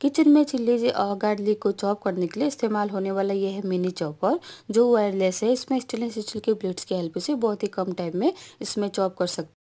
kitchen में chilli और गार्डली को चॉप करने के लिए इस्तेमाल होने वाला यह है मिनी चॉपर जो वायरलेस है इसमें स्टेनलेस स्टील के ब्लेड्स की हेल्प से बहुत ही कम टाइम में इसमें चॉप कर सकते